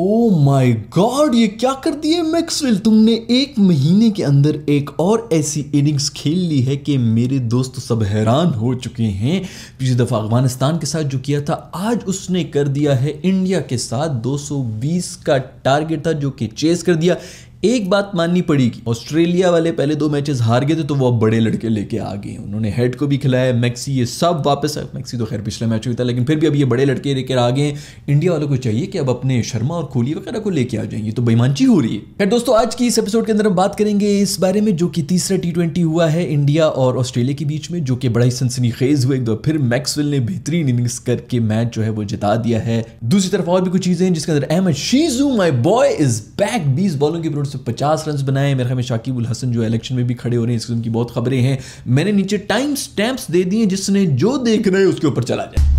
oh my God ये क्या कर दिए मैक्सवेल तुमने एक महीने के अंदर एक और ऐसी इनिंग्स खेल ली है कि मेरे दोस्त सब हैरान हो चुके हैं पिछली दफ़ा अफगानिस्तान के साथ जो किया था आज उसने कर दिया है इंडिया के साथ 220 का टारगेट था जो कि चेस कर दिया एक बात माननी पड़ेगी ऑस्ट्रेलिया वाले पहले दो मैचेस हार गए थे तो वो अब बड़े लड़के लेके आ गए उन्होंने हेड को भी खिलाया मैक्सी ये सब वापस मैक्सी तो खैर पिछले मैच हुई था लेकिन फिर भी अब ये बड़े लड़के लेकर आ गए इंडिया वालों को चाहिए कि अब अपने शर्मा और कोहली वगैरह को लेके आ जाएंगे तो बेमानची हो रही है दोस्तों आज की इस एपिसोड के अंदर हम बात करेंगे इस बारे में जो कि तीसरा टी हुआ है इंडिया और ऑस्ट्रेलिया के बीच में जो कि बड़ा ही सनसनी खेज हुआ एक दो फिर मैक्सवेल ने बेहतरीन इनिंग्स करके मैच जो है वो जिता दिया है दूसरी तरफ और भी कुछ चीजें हैं जिसके अंदर अहमद शीजू माई बॉय इज बैक बीस बॉलों की सौ पचास रन बनाए मेरे ख्याल में शाकिब उल हसन जो इलेक्शन में भी खड़े हो रहे हैं इस किस्म की बहुत खबरें हैं मैंने नीचे टाइम स्टैम्प्स दे दिए जिसने जो देख रहे हैं उसके ऊपर चला जाए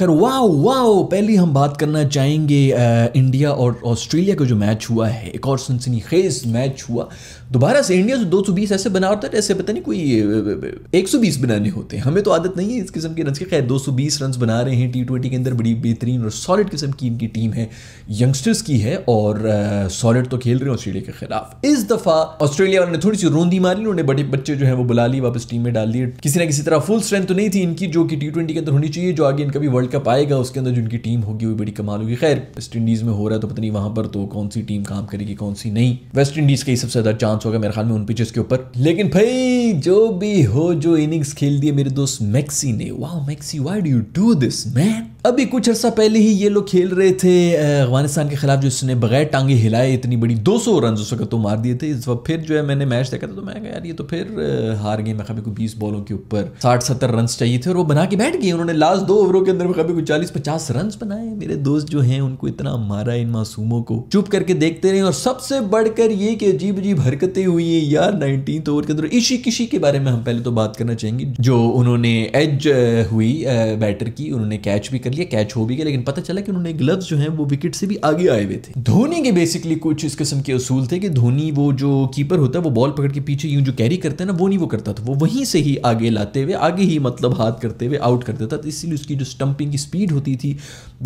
खैर वाओ वाओ पहले हम बात करना चाहेंगे आ, इंडिया और ऑस्ट्रेलिया का जो मैच हुआ है एक और सनसनी खेज मैच हुआ दोबारा से इंडिया जो दो सौ बीस ऐसे बना होता है ऐसे पता नहीं कोई एक सौ बीस बनाने होते हैं हमें तो आदत नहीं है इस किस्म के रन की खैर दो सौ बीस रन बना रहे हैं टी ट्वेंटी के अंदर बड़ी बेहतरीन और सॉलिड किस्म की इनकी टीम है यंगस्टर्स की है और सॉलिड तो खेल रहे हैं ऑस्ट्रेलिया के खिलाफ इस दफा ऑस्ट्रेलिया वालों ने थोड़ी सी रोंदी मारी उन्होंने बड़े बच्चे जो है वो बुला ली वापस टीम में डाल दिए किसी ना किसी तरह फुल स्ट्रेंथ तो नहीं थी इनकी जो कि टी ट्वेंटी के अंदर होनी चाहिए जो आगे इनका भी वर्ल्ड कप आएगा उसके अंदर जो इनकी टीम होगी वो बड़ी कमाल होगी खैर वेस्ट इंडीज में हो रहा है तो पता नहीं वहां पर तो कौन सी टीम काम करेगी कौन सी नहीं वेस्ट इंडीज का ही सबसे ज्यादा चांस हो गया मेरे ख्याल में उन पिचेस के ऊपर लेकिन भाई जो भी हो जो इनिंग्स खेल दिए मेरे दोस्त मैक्सी ने वाह Maxi why do you do this man अभी कुछ अर्सा पहले ही ये लोग खेल रहे थे अफगानिस्तान के खिलाफ जो इसने बगैर टांगे हिलाए इतनी बड़ी 200 सौ रन उस वक्त तो मार दिए थे इस वक्त फिर जो है मैंने मैच देखा था तो मैं यार ये तो फिर हार गए मैं को बीस बॉलों के ऊपर साठ सत्तर रन चाहिए थे और वो बना के बैठ गए उन्होंने लास्ट दो ओवरों के अंदर कभी को चालीस पचास रन बनाए मेरे दोस्त जो है उनको इतना मारा इन मासूमों को चुप करके देखते रहे और सबसे बढ़कर ये कि अजीब अजीब हरकतें हुई है यार नाइनटीन ओवर के अंदर इसी किसी के बारे में हम पहले तो बात करना चाहेंगे जो उन्होंने एज हुई बैटर की उन्होंने कैच भी कर लिया कैच हो भी गया लेकिन पता चला कि उन्होंने ग्लव्स जो हैं वो विकेट से भी आगे आए हुए थे धोनी के बेसिकली कुछ इस किस्म के असूल थे कि धोनी वो जो कीपर होता है वो बॉल पकड़ के पीछे यूं जो कैरी करते हैं ना वो नहीं वो करता था वो वहीं से ही आगे लाते हुए आगे ही मतलब हाथ करते हुए आउट करता था इसीलिए उसकी जो स्टंपिंग की स्पीड होती थी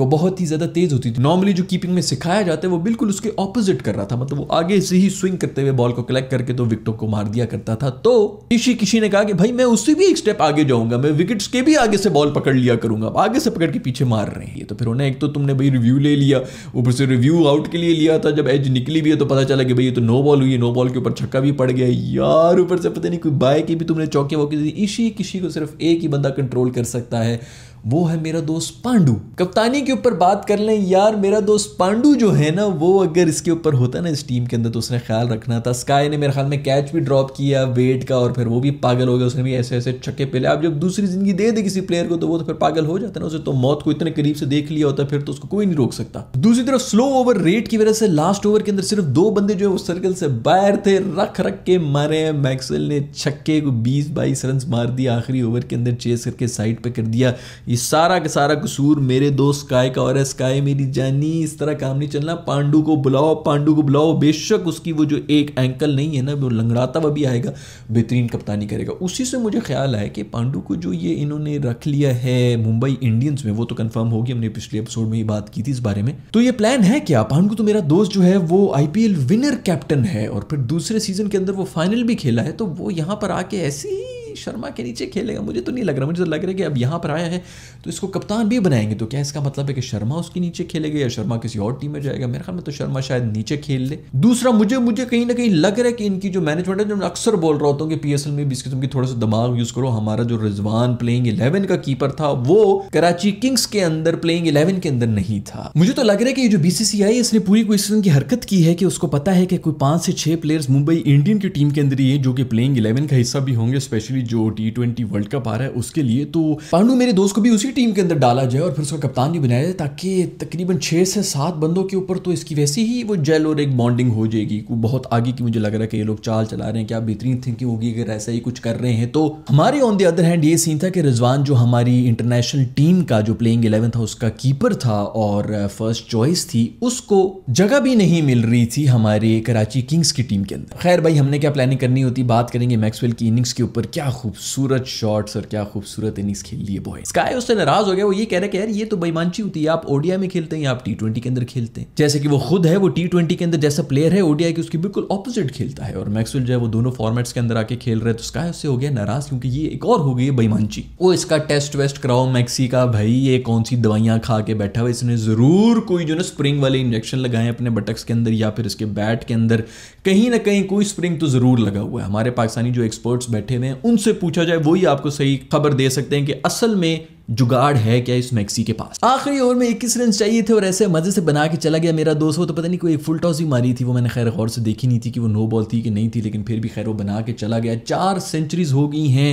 वो बहुत ही ज़्यादा तेज़ होती थी नॉर्मली जो कीपिंग में सिखाया जाता है वो बिल्कुल उसके ऑपोजिट कर रहा था मतलब वो आगे से ही स्विंग करते हुए बॉल को कलेक्ट करके तो विकटों को मार दिया करता था तो किसी किसी ने कहा कि भाई मैं उससे भी एक स्टेप आगे जाऊंगा मैं विकेट्स के भी आगे से बॉल पकड़ लिया करूंगा आगे से पकड़ के पीछे मार रहे हैं ये तो फिर होना एक तो तुमने भाई रिव्यू ले लिया ऊपर से रिव्यू आउट के लिए लिया था जब एज निकली भी है तो पता चला कि भाई ये तो नो बॉल हुई है नो बॉल के ऊपर छक्का भी पड़ गया यार ऊपर से पता नहीं कोई बाय की भी तुमने चौके दी इसी किसी को सिर्फ एक ही बंदा कंट्रोल कर सकता है वो है मेरा दोस्त पांडू कप्तानी के ऊपर बात कर लें यार मेरा दोस्त पांडू जो है ना वो अगर इसके ऊपर होता ना इस टीम के अंदर तो उसने ख्याल रखना था स्काई ने मेरे ख्याल में कैच भी ड्रॉप किया वेट का और फिर वो भी पागल हो गया उसने भी ऐसे ऐसे छक्के पहले आप जब दूसरी जिंदगी दे दे किसी प्लेयर को तो वो तो फिर पागल हो जाता है ना उसे तो मौत को इतने करीब से देख लिया होता फिर तो उसको कोई नहीं रोक सकता दूसरी तरफ स्लो ओवर रेट की वजह से लास्ट ओवर के अंदर सिर्फ दो बंदे जो है वो सर्कल से बाहर थे रख रख के मारे हैं मैक्सवेल ने छक्के को बीस बाईस रन मार दिया आखिरी ओवर के अंदर चेस करके साइड पर कर दिया ये सारा का सारा कसूर मेरे दोस्त काय का और है मेरी जानी इस तरह काम नहीं चलना पांडू को बुलाओ पांडू को बुलाओ बेशक उसकी वो जो एक एंकल नहीं है ना वो लंगड़ाता हुआ भी आएगा बेहतरीन कप्तानी करेगा उसी से मुझे ख्याल आया कि पांडू को जो ये इन्होंने रख लिया है मुंबई इंडियंस में वो तो कन्फर्म होगी हमने पिछले एपिसोड में ही बात की थी इस बारे में तो ये प्लान है क्या पांडू तो मेरा दोस्त जो है वो आईपीएल विनर कैप्टन है और फिर दूसरे सीजन के अंदर वो फाइनल भी खेला है तो वो यहाँ पर आके ऐसी नहीं शर्मा के नीचे खेलेगा मुझे तो नहीं लग रहा मुझे तो लग रहा है कि अब यहाँ पर आया है तो इसको कप्तान भी बनाएंगे तो क्या इसका मतलब है कि शर्मा उसके नीचे खेलेगा या शर्मा किसी और टीम में जाएगा मेरे ख्याल में तो शर्मा शायद नीचे खेल ले दूसरा मुझे मुझे कहीं ना कहीं लग रहा है कि इनकी जो मैनेजमेंट है जो मैं अक्सर बोल रहा होता हूँ कि पी में भी इस किस्म की थोड़ा सा दिमाग यूज़ करो हमारा जो रिजवान प्लेइंग इलेवन का कीपर था वो कराची किंग्स के अंदर प्लेइंग इलेवन के अंदर नहीं था मुझे तो लग रहा है कि जो बीसीसीआई इसने पूरी कोई किस्म की हरकत की है कि उसको पता है कि कोई पांच से छह प्लेयर्स मुंबई इंडियन की टीम के अंदर ही है जो कि प्लेइंग इलेवन का हिस्सा भी होंगे स्पेशली भी जो टी ट्वेंटी वर्ल्ड कप आ रहा है उसके लिए तो पांडू मेरे दोस्त को भी उसी टीम के अंदर डाला जाए और फिर उसका कप्तान भी बनाया जाए ताकि तकरीबन छः से सात बंदों के ऊपर तो इसकी वैसी ही वो जेल और एक बॉन्डिंग हो जाएगी बहुत आगे की मुझे लग रहा है कि ये लोग चाल चला रहे हैं क्या बेहतरीन थिंकिंग होगी अगर ऐसा ही कुछ कर रहे हैं तो हमारे ऑन द अदर हैंड ये सीन था कि रिजवान जो हमारी इंटरनेशनल टीम का जो प्लेइंग एलेवन था उसका कीपर था और फर्स्ट चॉइस थी उसको जगह भी नहीं मिल रही थी हमारे कराची किंग्स की टीम के अंदर खैर भाई हमने क्या प्लानिंग करनी होती बात करेंगे मैक्सवेल की इनिंग्स के ऊपर क्या खूबसूरत शॉट्स और क्या खूबसूरत इनिंग्स खेल लिए बॉय स्काई उससे नाराज हो गया वो ये कह रहे कि यार ये तो बेमानची होती है आप ओडिया में खेलते हैं या आप टी ट्वेंटी के अंदर खेलते हैं जैसे कि वो खुद है वो टी ट्वेंटी के अंदर जैसा प्लेयर है ओडिया की उसकी बिल्कुल अपोजिट खेलता है और मैक्सवेल जो है वो दोनों फॉर्मेट्स के अंदर आके खेल रहे तो स्काई उससे हो गया नाराज क्योंकि ये एक और हो गई है बेईमानची वो इसका टेस्ट वेस्ट कराओ मैक्सी का भाई ये कौन सी दवाइयां खा के बैठा हुआ इसने जरूर कोई जो ना स्प्रिंग वाले इंजेक्शन लगाए अपने बटक्स के अंदर या फिर इसके बैट के अंदर कहीं ना कहीं कोई स्प्रिंग तो जरूर लगा हुआ है हमारे पाकिस्तानी जो एक्सपर्ट्स बैठे हुए हैं उन उनसे पूछा जाए वही आपको सही खबर दे सकते हैं कि असल में जुगाड़ है क्या इस मैक्सी के पास आखिरी ओवर में इक्कीस रन चाहिए थे और ऐसे मजे से बना के चला गया मेरा दोस्त वो तो पता नहीं कोई फुल टॉस ही मारी थी वो मैंने खैर गौर से देखी नहीं थी कि वो नो बॉल थी कि नहीं थी लेकिन फिर भी खैर वो बना के चला गया चार सेंचुरीज हो गई हैं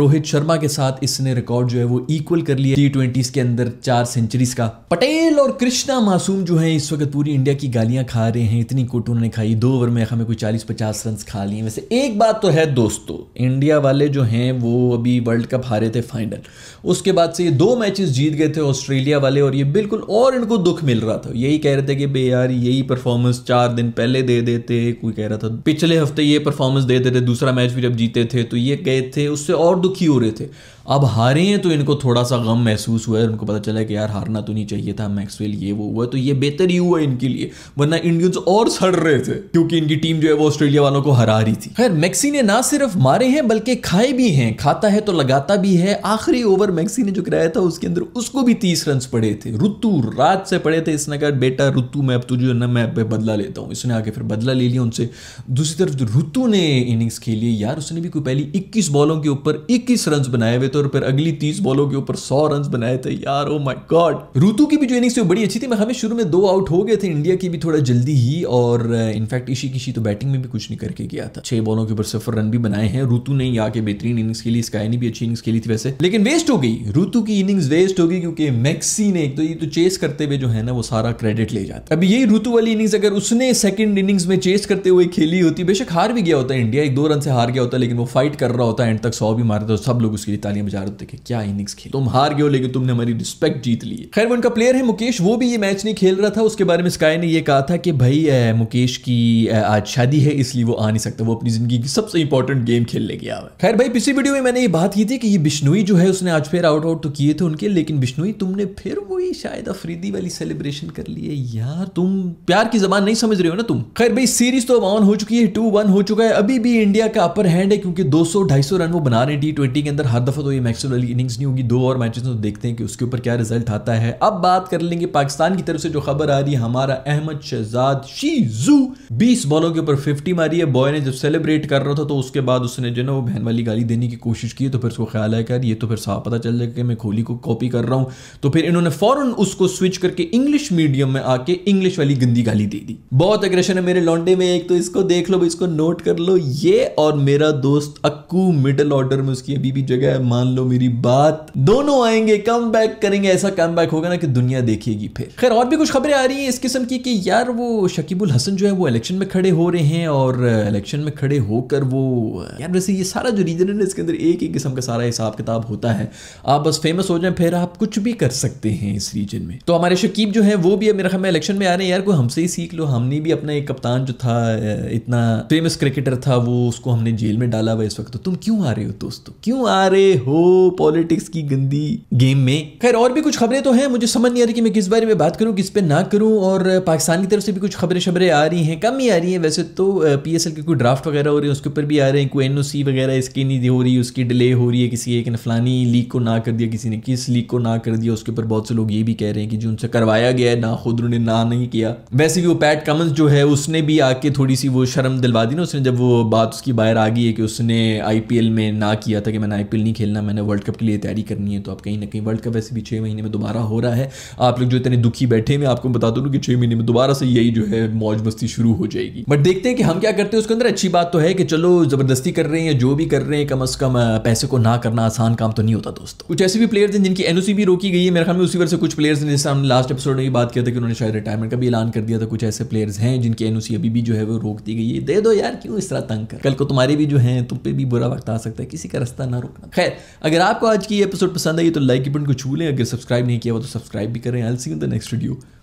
रोहित शर्मा के साथ इसने रिकॉर्ड जो है वो इक्वल कर लिया टी के अंदर चार सेंचुरीज का पटेल और कृष्णा मासूम जो है इस वक्त पूरी इंडिया की गालियां खा रहे हैं इतनी कोट उन्होंने खाई दो ओवर में हमें कोई चालीस पचास रन खा लिए वैसे एक बात तो है दोस्तों इंडिया वाले जो हैं वो अभी वर्ल्ड कप हारे थे फाइनल उसके बाद से ये दो मैचेस जीत गए थे ऑस्ट्रेलिया वाले और ये बिल्कुल और इनको दुख मिल रहा था यही कह रहे थे कि बे यार यही परफॉर्मेंस चार दिन पहले दे देते कोई कह रहा था पिछले हफ्ते ये परफॉर्मेंस दे देते दूसरा मैच भी जब जीते थे तो ये गए थे उससे और दुखी हो रहे थे अब हारे हैं तो इनको थोड़ा सा गम महसूस हुआ है उनको पता चला कि यार हारना तो नहीं चाहिए था मैक्सवेल ये वो हुआ तो ये बेहतर ही हुआ इनके लिए वरना इंडियंस और सड़ रहे थे क्योंकि इनकी टीम जो है वो ऑस्ट्रेलिया वालों को हरा रही थी खैर मैक्सी ने ना सिर्फ मारे हैं बल्कि खाए भी हैं खाता है तो लगाता भी है आखिरी ओवर मैक्सी ने जो किराया था उसके अंदर उसको भी तीस रन पड़े थे रुतु रात से पड़े थे इसने कहा बेटा रुतु मैं अब तुझे न मैं पे बदला लेता हूँ इसने आके फिर बदला ले लिया उनसे दूसरी तरफ जो रुतु ने इनिंग्स खेली यार उसने भी कोई पहली इक्कीस बॉलों के ऊपर इक्कीस रन बनाए हुए थे और फिर अगली तीस बॉलों के ऊपर सौ रन बनाए थे यार ओ माई गॉड रुतु की भी जो इनिंग्स थी बड़ी अच्छी थी मैं हमें शुरू में दो आउट हो गए थे इंडिया की भी थोड़ा जल्दी ही और इनफैक्ट इसी किसी तो बैटिंग में भी कुछ नहीं करके गया था छह बॉलों के ऊपर सफर रन भी बनाए हैं रुतु ने ही आके बेहतरीन इनिंग्स खेली स्काई ने भी अच्छी इनिंग्स खेली थी वैसे लेकिन वेस्ट हो गई ऋतु गुरुतु की इनिंग्स वेस्ट होगी क्योंकि मैक्सी ने एक तो ये तो चेस करते हुए जो है ना वो सारा क्रेडिट ले जाता है अब यही ऋतु वाली इनिंग्स अगर उसने सेकंड इनिंग्स में चेस करते हुए खेली होती बेशक हार भी गया होता है इंडिया एक दो रन से हार गया होता लेकिन वो फाइट कर रहा होता है एंड तक सौ भी मारता तो सब लोग उसकी तालियां बजा रहे होते क्या इनिंग्स खेल तुम हार गए हो लेकिन तुमने हमारी रिस्पेक्ट जीत ली खैर वो उनका प्लेयर है मुकेश वो भी ये मैच नहीं खेल रहा था उसके बारे में स्काई ने यह कहा था कि भाई मुकेश की आज शादी है इसलिए वो आ नहीं सकता वो अपनी जिंदगी की सबसे इंपॉर्टेंट गेम खेलने गया खैर भाई पिछली वीडियो में मैंने ये बात की थी कि ये बिश्नोई जो है उसने आज फिर आउट आउट वर्कआउट तो किए थे उनके लेकिन बिश्नोई तुमने फिर वही शायद अफरीदी वाली सेलिब्रेशन कर ली है यार तुम प्यार की जबान नहीं समझ रहे हो ना तुम खैर भाई सीरीज तो ऑन हो चुकी है टू वन हो चुका है अभी भी इंडिया का अपर हैंड है क्योंकि 200 सौ रन वो बना रहे टी ट्वेंटी के अंदर हर दफा तो ये मैक्सिमम वाली इनिंग्स नहीं होगी दो और मैचेस तो देखते हैं कि उसके ऊपर क्या रिजल्ट आता है अब बात कर लेंगे पाकिस्तान की तरफ से जो खबर आ रही है हमारा अहमद शहजाद शीजू बीस बॉलों के ऊपर फिफ्टी मारी है बॉय ने जब सेलिब्रेट कर रहा था तो उसके बाद उसने जो है ना वो बहन वाली गाली देने की कोशिश की तो फिर उसको ख्याल है यार ये तो फिर साफ पता चल जाएगा मैं कोहली को कॉपी कर रहा हूं तो फिर इन्होंने फौरन उसको स्विच करके इंग्लिश मीडियम में आके इंग्लिश वाली गंदी गाली दे दी बहुत अग्रेशन है मेरे लॉन्डे में एक तो इसको देख लो इसको नोट कर लो ये और मेरा दोस्त अक्कू मिडल ऑर्डर में उसकी अभी भी जगह है मान लो मेरी बात दोनों आएंगे कम बैक करेंगे ऐसा कम बैक होगा ना कि दुनिया देखेगी फिर खैर और भी कुछ खबरें आ रही है इस किस्म की कि यार वो शकीबुल हसन जो है वो इलेक्शन में खड़े हो रहे हैं और इलेक्शन में खड़े होकर वो यार वैसे ये सारा जो रीजन है ना इसके अंदर एक ही किस्म का सारा हिसाब किताब होता है आप बस फेमस हो जाए फिर आप कुछ भी कर सकते हैं इस रीजन में तो हमारे शकीब जो है वो भी मेरे ख्याल में इलेक्शन में आ रहे हैं यार को हमसे ही सीख लो हमने भी अपना एक कप्तान जो था इतना फेमस क्रिकेटर था वो उसको हमने जेल में डाला हुआ इस वक्त तो तुम क्यों आ रहे हो दोस्तों क्यों आ रहे हो पॉलिटिक्स की गंदी गेम में खैर और भी कुछ खबरें तो हैं मुझे समझ नहीं आ रही कि मैं किस बारे में बात करूं किस पे ना करूं और पाकिस्तान की तरफ से भी कुछ खबरें शबरें आ रही हैं कम ही आ रही हैं वैसे तो पी एस एल की कोई ड्राफ्ट वगैरह हो रही है उसके ऊपर भी आ रहे हैं कोई एन ओ सी वगैरह इसकी नहीं हो रही उसकी डिले हो रही है किसी एक फलानी लीग को ना कर दिया किसी ने किस लीक को ना कर दिया उसके ऊपर बहुत से लोग ये भी कह रहे हैं कि जो उनसे करवाया गया है ना खुद उन्होंने ना नहीं किया वैसे भी वो पैट कमंस जो है उसने भी आके थोड़ी सी वो शर्म दिलवा दी ना उसने जब वो बात उसकी बाहर आ गई है कि उसने आई में ना किया था कि मैंने आई नहीं खेलना मैंने वर्ल्ड कप के लिए तैयारी करनी है तो आप कहीं ना कहीं वर्ल्ड कप वैसे भी छः महीने में दोबारा हो रहा है आप लोग जो इतने दुखी बैठे मैं आपको बता दूँ कि छः महीने में दोबारा से यही जो है मौज मस्ती शुरू हो जाएगी बट देखते हैं कि हम क्या करते हैं उसके अंदर अच्छी बात तो है कि चलो जबरदस्ती कर रहे हैं जो भी कर रहे हैं कम अज कम पैसे को ना करना आसान काम तो नहीं होता दोस्तों कुछ ऐसे ऐसे भी प्लेयर्स हैं जिनकी एनओसी भी रोकी गई है मेरे ख्याल में उसी वजह से कुछ प्लेयर्स ने जैसे हम लास्ट एपिसोड में भी बात किया था कि उन्होंने शायद रिटायरमेंट का भी ऐलान कर दिया था कुछ ऐसे प्लेयर्स हैं जिनकी एन अभी भी जो है वो रोक दी गई है दे दो यार क्यों इस तरह तंग कर कल को तुम्हारे भी जो है तुम पे भी बुरा वक्त आ सकता है किसी का रास्ता ना रोकना खैर अगर आपको आज की एपिसोड पसंद आई तो लाइक बटन को छू लें अगर सब्सक्राइब नहीं किया हुआ तो सब्सक्राइब भी करें एल see in the next video